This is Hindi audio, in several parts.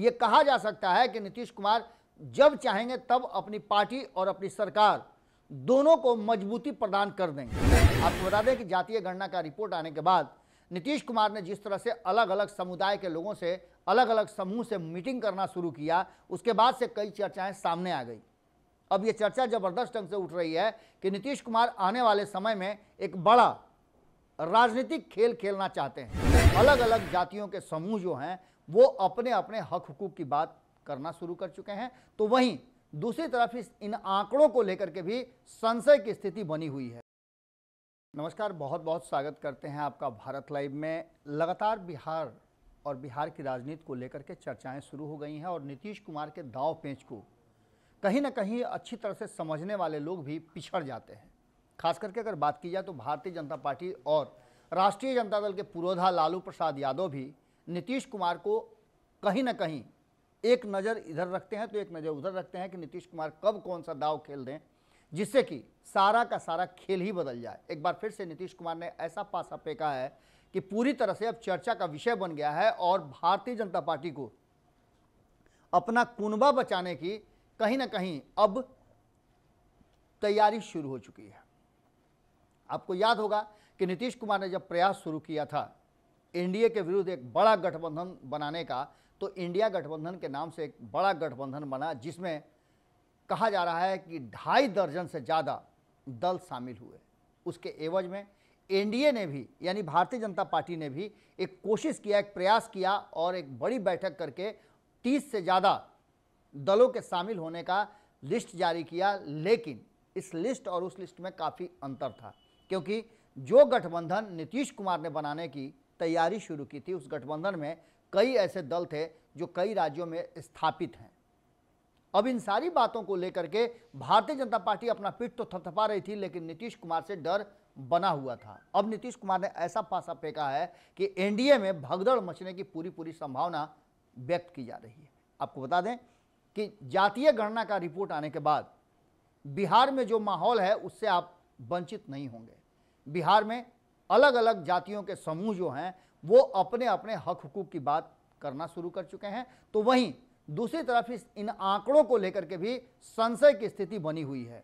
ये कहा जा सकता है कि नीतीश कुमार जब चाहेंगे तब अपनी पार्टी और अपनी सरकार दोनों को मजबूती प्रदान कर देंगे आपको बता दें कि जातीय गणना का रिपोर्ट आने के बाद नीतीश कुमार ने जिस तरह से अलग अलग समुदाय के लोगों से अलग अलग समूह से मीटिंग करना शुरू किया उसके बाद से कई चर्चाएं सामने आ गई अब ये चर्चा जबरदस्त ढंग से उठ रही है कि नीतीश कुमार आने वाले समय में एक बड़ा राजनीतिक खेल खेलना चाहते हैं अलग अलग जातियों के समूह जो हैं वो अपने अपने हक हकूक की बात करना शुरू कर चुके हैं तो वहीं दूसरी तरफ इस इन आंकड़ों को लेकर के भी संशय की स्थिति बनी हुई है नमस्कार बहुत बहुत स्वागत करते हैं आपका भारत लाइव में लगातार बिहार और बिहार की राजनीति को लेकर के चर्चाएं शुरू हो गई हैं और नीतीश कुमार के दाव पेंच को कहीं ना कहीं अच्छी तरह से समझने वाले लोग भी पिछड़ जाते हैं खास करके अगर बात की जाए तो भारतीय जनता पार्टी और राष्ट्रीय जनता दल के पुरोधा लालू प्रसाद यादव भी नीतीश कुमार को कहीं ना कहीं एक नज़र इधर रखते हैं तो एक नज़र उधर रखते हैं कि नीतीश कुमार कब कौन सा दाव खेल दें जिससे कि सारा का सारा खेल ही बदल जाए एक बार फिर से नीतीश कुमार ने ऐसा पासा फेंका है कि पूरी तरह से अब चर्चा का विषय बन गया है और भारतीय जनता पार्टी को अपना कुनबा बचाने की कहीं ना कहीं अब तैयारी शुरू हो चुकी है आपको याद होगा कि नीतीश कुमार ने जब प्रयास शुरू किया था एनडीए के विरुद्ध एक बड़ा गठबंधन बनाने का तो इंडिया गठबंधन के नाम से एक बड़ा गठबंधन बना जिसमें कहा जा रहा है कि ढाई दर्जन से ज़्यादा दल शामिल हुए उसके एवज में एनडीए ने भी यानी भारतीय जनता पार्टी ने भी एक कोशिश किया एक प्रयास किया और एक बड़ी बैठक करके 30 से ज़्यादा दलों के शामिल होने का लिस्ट जारी किया लेकिन इस लिस्ट और उस लिस्ट में काफ़ी अंतर था क्योंकि जो गठबंधन नीतीश कुमार ने बनाने की तैयारी शुरू की थी उस गठबंधन में कई ऐसे दल थे जो कई राज्यों में स्थापित हैं अब इन सारी बातों को लेकर के भारतीय जनता पार्टी अपना पीठ तो थपथपा रही थी लेकिन नीतीश कुमार से डर बना हुआ था अब नीतीश कुमार ने ऐसा पासा फेंका है कि एनडीए में भगदड़ मचने की पूरी पूरी संभावना व्यक्त की जा रही है आपको बता दें कि जातीय गणना का रिपोर्ट आने के बाद बिहार में जो माहौल है उससे आप वंचित नहीं होंगे बिहार में अलग अलग जातियों के समूह जो हैं वो अपने अपने हक हकूक की बात करना शुरू कर चुके हैं तो वहीं दूसरी तरफ इस इन आंकड़ों को लेकर के भी संशय की स्थिति बनी हुई है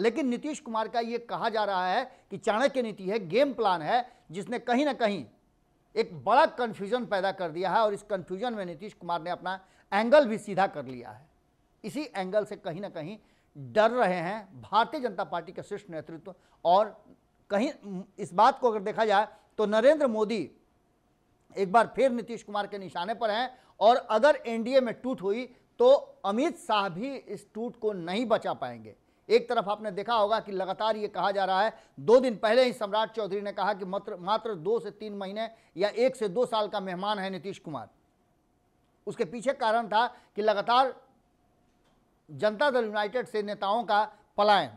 लेकिन नीतीश कुमार का ये कहा जा रहा है कि चाणक्य नीति है गेम प्लान है जिसने कहीं ना कहीं एक बड़ा कन्फ्यूजन पैदा कर दिया है और इस कन्फ्यूजन में नीतीश कुमार ने अपना एंगल भी सीधा कर लिया है इसी एंगल से कहीं ना कहीं डर रहे हैं भारतीय जनता पार्टी के शीर्ष नेतृत्व और कहीं इस बात को अगर देखा जाए तो नरेंद्र मोदी एक बार फिर नीतीश कुमार के निशाने पर हैं और अगर एनडीए में टूट हुई तो अमित शाह भी इस टूट को नहीं बचा पाएंगे एक तरफ आपने देखा होगा कि लगातार ये कहा जा रहा है दो दिन पहले ही सम्राट चौधरी ने कहा कि मात्र मात्र दो से तीन महीने या एक से दो साल का मेहमान है नीतीश कुमार उसके पीछे कारण था कि लगातार जनता दल यूनाइटेड से नेताओं का पलायन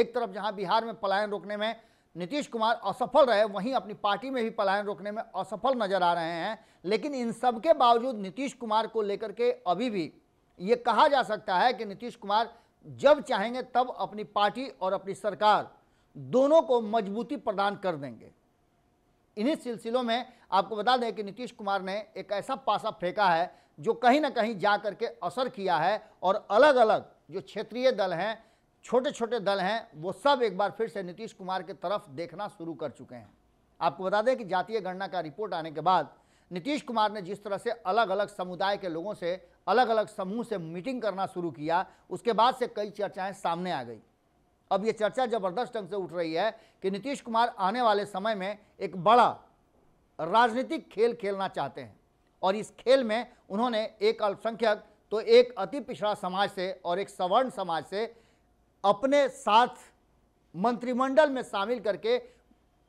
एक तरफ जहां बिहार में पलायन रोकने में नीतीश कुमार असफल रहे वहीं अपनी पार्टी में भी पलायन रोकने में असफल नजर आ रहे हैं लेकिन इन सब के बावजूद नीतीश कुमार को लेकर के अभी भी ये कहा जा सकता है कि नीतीश कुमार जब चाहेंगे तब अपनी पार्टी और अपनी सरकार दोनों को मजबूती प्रदान कर देंगे इन्हीं सिलसिलों में आपको बता दें कि नीतीश कुमार ने एक ऐसा पासा फेंका है जो कहीं ना कहीं जा करके असर किया है और अलग अलग जो क्षेत्रीय दल हैं छोटे छोटे दल हैं वो सब एक बार फिर से नीतीश कुमार के तरफ देखना शुरू कर चुके हैं आपको बता दें कि जातीय गणना का रिपोर्ट आने के बाद नीतीश कुमार ने जिस तरह से अलग अलग समुदाय के लोगों से अलग अलग समूह से मीटिंग करना शुरू किया उसके बाद से कई चर्चाएं सामने आ गई अब ये चर्चा जबरदस्त ढंग से उठ रही है कि नीतीश कुमार आने वाले समय में एक बड़ा राजनीतिक खेल खेलना चाहते हैं और इस खेल में उन्होंने एक अल्पसंख्यक तो एक अति पिछड़ा समाज से और एक सवर्ण समाज से अपने साथ मंत्रिमंडल में शामिल करके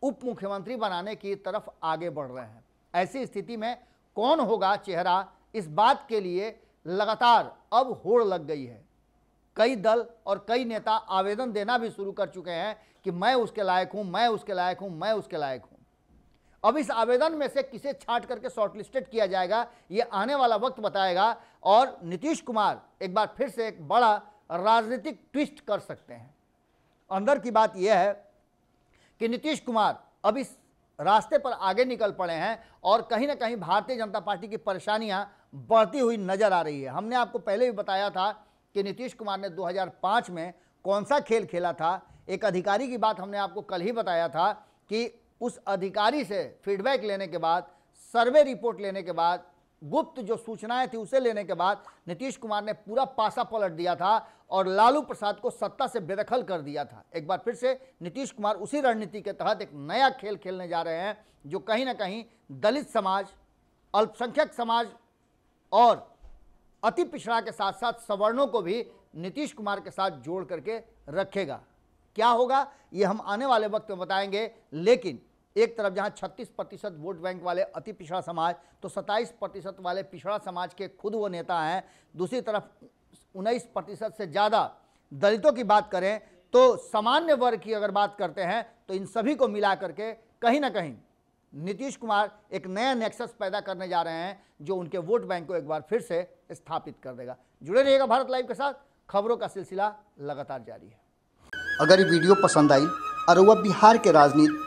उप मुख्यमंत्री बनाने की तरफ आगे बढ़ रहे हैं ऐसी स्थिति में कौन होगा चेहरा इस बात के लिए लगातार अब होड़ लग गई है कई दल और कई नेता आवेदन देना भी शुरू कर चुके हैं कि मैं उसके लायक हूं मैं उसके लायक हूं मैं उसके लायक हूं अब इस आवेदन में से किसे छाट करके शॉर्टलिस्टेड किया जाएगा यह आने वाला वक्त बताएगा और नीतीश कुमार एक बार फिर से एक बड़ा राजनीतिक ट्विस्ट कर सकते हैं अंदर की बात यह है कि नीतीश कुमार अब इस रास्ते पर आगे निकल पड़े हैं और कहीं ना कहीं भारतीय जनता पार्टी की परेशानियां बढ़ती हुई नजर आ रही है हमने आपको पहले भी बताया था कि नीतीश कुमार ने 2005 में कौन सा खेल खेला था एक अधिकारी की बात हमने आपको कल ही बताया था कि उस अधिकारी से फीडबैक लेने के बाद सर्वे रिपोर्ट लेने के बाद गुप्त जो सूचनाएं थी उसे लेने के बाद नीतीश कुमार ने पूरा पासा पलट दिया था और लालू प्रसाद को सत्ता से बेदखल कर दिया था एक बार फिर से नीतीश कुमार उसी रणनीति के तहत एक नया खेल खेलने जा रहे हैं जो कहीं ना कहीं दलित समाज अल्पसंख्यक समाज और अति पिछड़ा के साथ साथ सवर्णों को भी नीतीश कुमार के साथ जोड़ करके रखेगा क्या होगा ये हम आने वाले वक्त में बताएंगे लेकिन एक तरफ जहां 36 प्रतिशत वोट बैंक वाले अति पिछड़ा समाज तो 27 प्रतिशत वाले पिछड़ा समाज के खुद वो नेता हैं दूसरी तरफ 19 प्रतिशत से ज़्यादा दलितों की बात करें तो सामान्य वर्ग की अगर बात करते हैं तो इन सभी को मिला करके कहीं ना कहीं नीतीश कुमार एक नया नेक्सस पैदा करने जा रहे हैं जो उनके वोट बैंक को एक बार फिर से स्थापित कर देगा जुड़े रहिएगा भारत लाइव के साथ खबरों का सिलसिला लगातार जारी है अगर ये वीडियो पसंद आई और वह बिहार के राजनीति